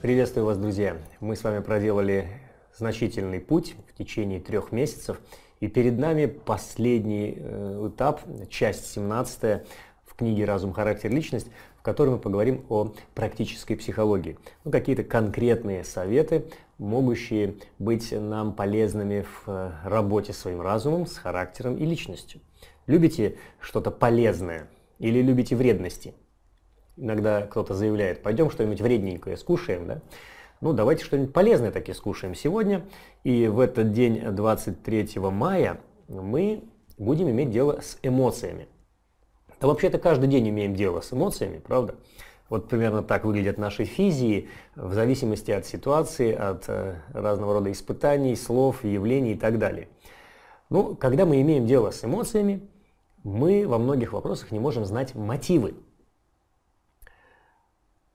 Приветствую вас, друзья! Мы с вами проделали значительный путь в течение трех месяцев, и перед нами последний э, этап, часть 17 в книге «Разум, характер, личность», в которой мы поговорим о практической психологии. Ну, какие-то конкретные советы, могущие быть нам полезными в э, работе своим разумом, с характером и личностью. Любите что-то полезное или любите вредности – иногда кто-то заявляет, пойдем что-нибудь вредненькое скушаем, да? Ну, давайте что-нибудь полезное таки скушаем сегодня. И в этот день, 23 мая, мы будем иметь дело с эмоциями. Да вообще-то каждый день имеем дело с эмоциями, правда? Вот примерно так выглядят наши физии в зависимости от ситуации, от э, разного рода испытаний, слов, явлений и так далее. Ну, когда мы имеем дело с эмоциями, мы во многих вопросах не можем знать мотивы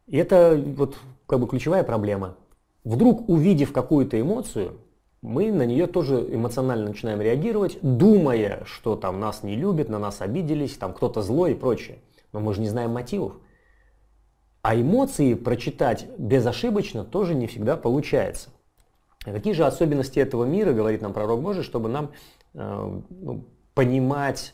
и это вот как бы ключевая проблема. Вдруг, увидев какую-то эмоцию, мы на нее тоже эмоционально начинаем реагировать, думая, что там нас не любят, на нас обиделись, там кто-то злой и прочее. Но мы же не знаем мотивов. А эмоции прочитать безошибочно тоже не всегда получается. Какие же особенности этого мира, говорит нам пророк Божий, чтобы нам э, ну, понимать,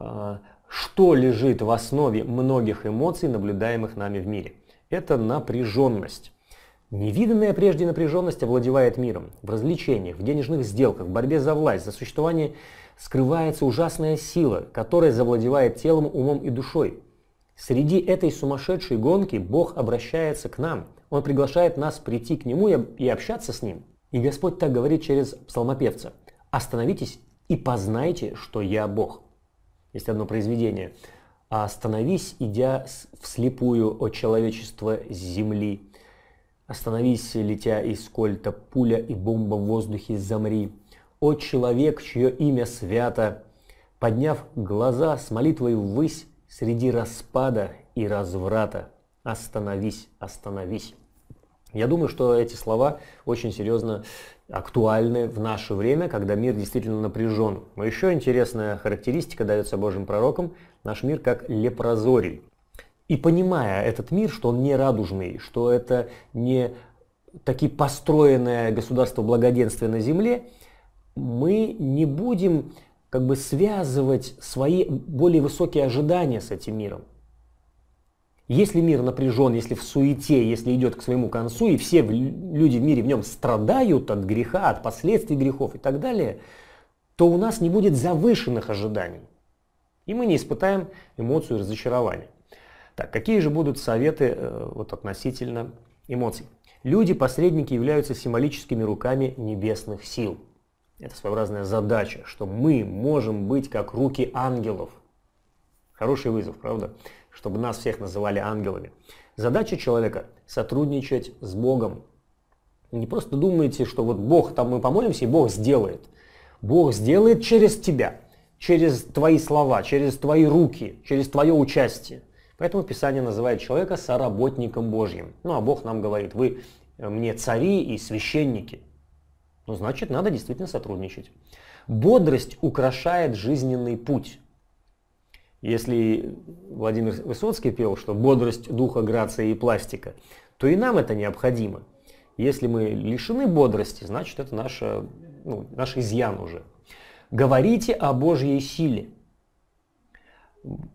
э, что лежит в основе многих эмоций, наблюдаемых нами в мире – это напряженность. Невиданная прежде напряженность овладевает миром. В развлечениях, в денежных сделках, в борьбе за власть, за существование скрывается ужасная сила, которая завладевает телом, умом и душой. Среди этой сумасшедшей гонки Бог обращается к нам. Он приглашает нас прийти к Нему и общаться с Ним. И Господь так говорит через псалмопевца. «Остановитесь и познайте, что я Бог». Есть одно произведение – а остановись, идя вслепую от человечества с земли. Остановись, летя из кольта пуля и бомба в воздухе, замри. О человек, чье имя свято, подняв глаза с молитвой ввысь среди распада и разврата. Остановись, остановись. Я думаю, что эти слова очень серьезно актуальны в наше время, когда мир действительно напряжен. Но еще интересная характеристика дается Божьим пророкам. Наш мир как лепрозорий. И понимая этот мир, что он не радужный, что это не таки построенное государство благоденствия на земле, мы не будем как бы связывать свои более высокие ожидания с этим миром. Если мир напряжен, если в суете, если идет к своему концу, и все люди в мире в нем страдают от греха, от последствий грехов и так далее, то у нас не будет завышенных ожиданий. И мы не испытаем эмоцию разочарования. Так, какие же будут советы э, вот, относительно эмоций? Люди-посредники являются символическими руками небесных сил. Это своеобразная задача, что мы можем быть как руки ангелов. Хороший вызов, правда? чтобы нас всех называли ангелами. Задача человека – сотрудничать с Богом. Не просто думайте, что вот Бог, там мы помолимся, и Бог сделает. Бог сделает через тебя, через твои слова, через твои руки, через твое участие. Поэтому Писание называет человека соработником Божьим. Ну а Бог нам говорит, вы э, мне цари и священники. Ну значит, надо действительно сотрудничать. Бодрость украшает жизненный путь. Если Владимир Высоцкий пел, что бодрость духа, грация и пластика, то и нам это необходимо. Если мы лишены бодрости, значит это наша, ну, наш изъян уже. Говорите о Божьей силе.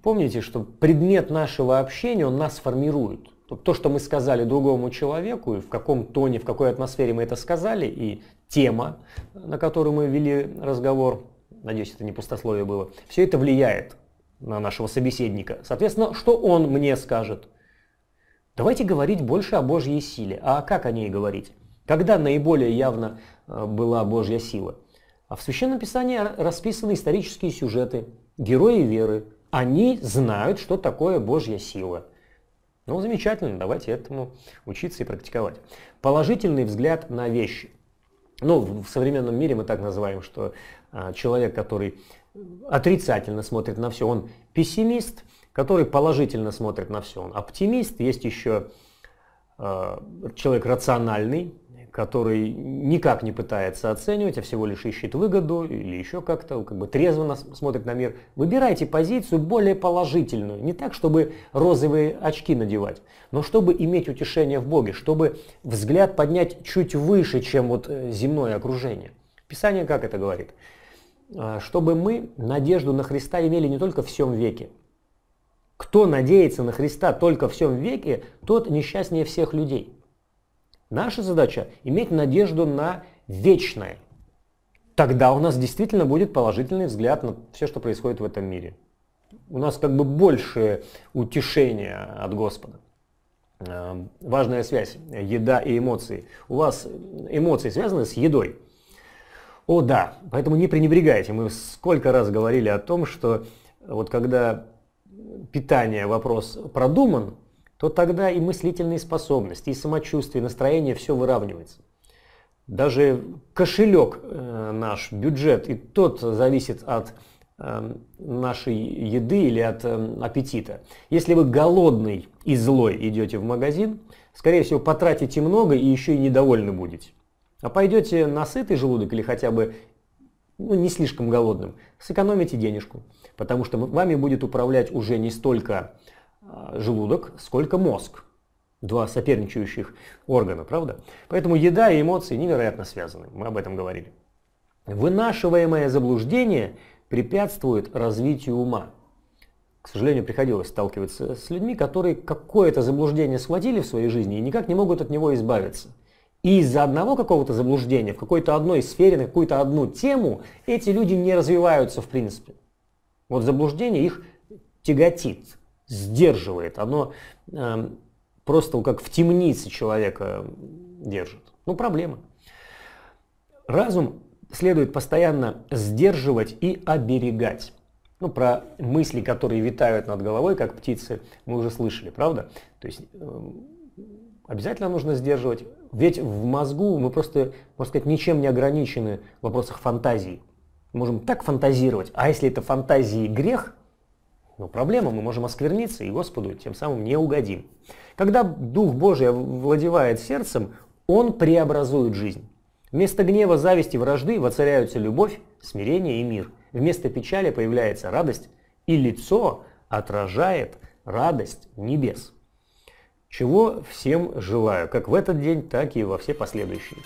Помните, что предмет нашего общения, он нас формирует. То, что мы сказали другому человеку, и в каком тоне, в какой атмосфере мы это сказали, и тема, на которую мы вели разговор, надеюсь, это не пустословие было, все это влияет на нашего собеседника. Соответственно, что он мне скажет? Давайте говорить больше о Божьей силе. А как о ней говорить? Когда наиболее явно э, была Божья сила? А в Священном Писании расписаны исторические сюжеты, герои веры. Они знают, что такое Божья сила. Ну, замечательно, давайте этому учиться и практиковать. Положительный взгляд на вещи. Ну, в современном мире мы так называем, что а, человек, который отрицательно смотрит на все. Он пессимист, который положительно смотрит на все. Он оптимист, есть еще э, человек рациональный, который никак не пытается оценивать, а всего лишь ищет выгоду или еще как-то, как бы трезво смотрит на мир. Выбирайте позицию более положительную, не так, чтобы розовые очки надевать, но чтобы иметь утешение в Боге, чтобы взгляд поднять чуть выше, чем вот э, земное окружение. Писание как это говорит? А, чтобы мы надежду на Христа имели не только в всем веке. Кто надеется на Христа только в всем веке, тот несчастнее всех людей. Наша задача – иметь надежду на вечное. Тогда у нас действительно будет положительный взгляд на все, что происходит в этом мире. У нас как бы больше утешения от Господа а, важная связь еда и эмоции. У вас эмоции связаны с едой. О, да. Поэтому не пренебрегайте. Мы сколько раз говорили о том, что вот когда питание вопрос продуман, то тогда и мыслительные способности, и самочувствие, и настроение все выравнивается. Даже кошелек э, наш, бюджет, и тот зависит от э, нашей еды или от э, аппетита. Если вы голодный и злой идете в магазин, скорее всего, потратите много и еще и недовольны будете. А пойдете на сытый желудок или хотя бы ну, не слишком голодным, сэкономите денежку, потому что вами будет управлять уже не столько а, желудок, сколько мозг. Два соперничающих органа, правда? Поэтому еда и эмоции невероятно связаны, мы об этом говорили. Вынашиваемое заблуждение препятствует развитию ума. К сожалению, приходилось сталкиваться с людьми, которые какое-то заблуждение схватили в своей жизни и никак не могут от него избавиться. И из-за одного какого-то заблуждения в какой-то одной сфере, на какую-то одну тему, эти люди не развиваются в принципе. Вот заблуждение их тяготит, сдерживает. Оно э, просто как в темнице человека эм, держит. Ну, проблема. Разум следует постоянно сдерживать и оберегать. Ну, про мысли, которые витают над головой, как птицы, мы уже слышали, правда? То есть э, обязательно нужно сдерживать, ведь в мозгу мы просто, можно сказать, ничем не ограничены в вопросах фантазии. Мы можем так фантазировать. А если это фантазии грех, ну, проблема, мы можем оскверниться и Господу тем самым не угодим. Когда Дух Божий владевает сердцем, Он преобразует жизнь. Вместо гнева, зависти, вражды воцаряются любовь, смирение и мир. Вместо печали появляется радость, и лицо отражает радость небес чего всем желаю, как в этот день, так и во все последующие.